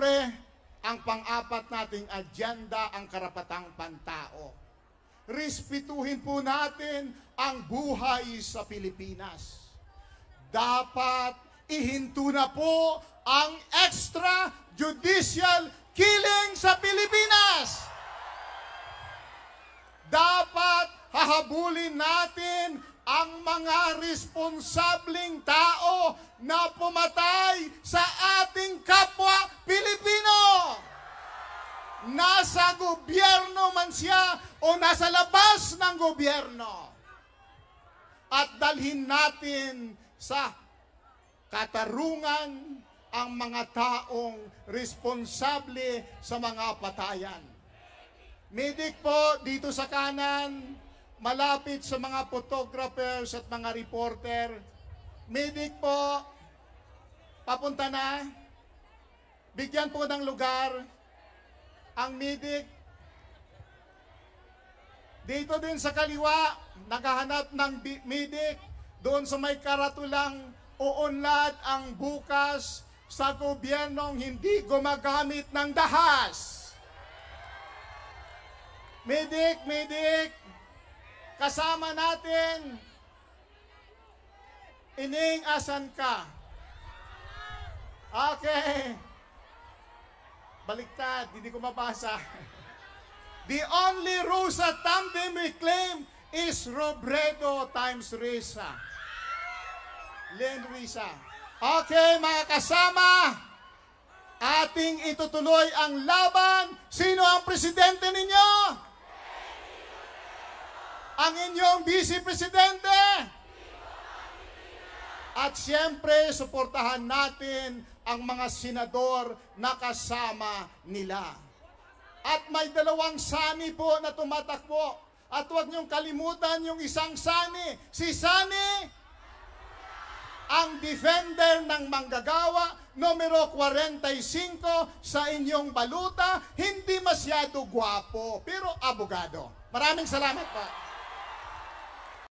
Siyempre, ang pang-apat nating agenda ang karapatang pantao. Respetuhin po natin ang buhay sa Pilipinas. Dapat ihinto na po ang extrajudicial killing sa Pilipinas. Dapat hahabulin natin ang mga responsabling tao na pumatay nasa gobyerno man siya o nasa labas ng gobyerno. At dalhin natin sa katarungan ang mga taong responsable sa mga patayan. Medik po dito sa kanan, malapit sa mga photographers at mga reporter. Medik po, papunta na. Bigyan po ng lugar ang MIDIC. Dito din sa kaliwa, naghahanap ng MIDIC. Doon sa may karatulang uunlad ang bukas sa gobyernong hindi gumagamit ng dahas. Medik, medik, kasama natin, ining asan ka? Okay. Baliktad, hindi ko mabasa. The only rosa tandem we claim is Robredo times Risa. Len Risa. Okay, mga kasama, ating itutuloy ang laban. Sino ang presidente ninyo? Ang inyong vice-presidente? At siyempre, suportahan natin ang mga senador na kasama nila. At may dalawang sani po na tumatakbo. At huwag niyong kalimutan yung isang sani. Si Sani, ang defender ng manggagawa, numero 45 sa inyong baluta, hindi masyado gwapo, pero abogado. Maraming salamat po.